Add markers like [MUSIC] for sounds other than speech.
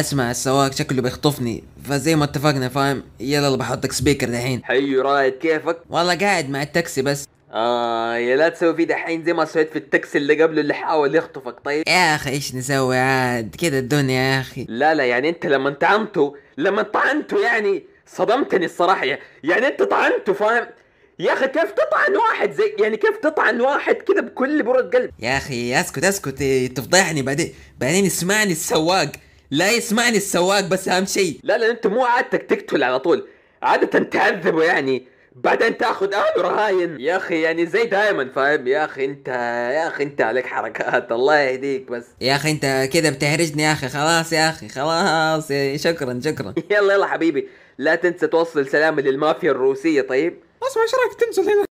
اسمع السواق شكله بيخطفني فزي ما اتفقنا فاهم يلا بحطك سبيكر دحين حيو رايد كيفك والله قاعد مع التاكسي بس آه يا لا تسوي فيه دحين زي ما سويت في التاكسي اللي قبله اللي حاول يخطفك طيب يا اخي ايش نسوي عاد كده الدنيا يا اخي لا لا يعني انت لما طعنته لما طعنته يعني صدمتني الصراحة يعني انت طعنته فاهم يا اخي كيف تطعن واحد زي يعني كيف تطعن واحد كده بكل برد قلب يا اخي اسكت اسكت تفضحني بعدين بعدين اسمعني السواق لا يسمعني السواق بس اهم شيء لا لا انت مو عادتك تقتل على طول عادة تعذبه يعني بعدين تاخذ اهله رهاين يا اخي يعني زي دائما فاهم يا اخي انت يا اخي انت عليك حركات الله يهديك بس يا اخي انت كذا بتهرجني يا اخي خلاص يا اخي خلاص شكرا شكرا [LAUGHS] يلا يلا حبيبي لا تنسى توصل سلامي للمافيا الروسيه طيب اسمع ايش رايك تنزل هنا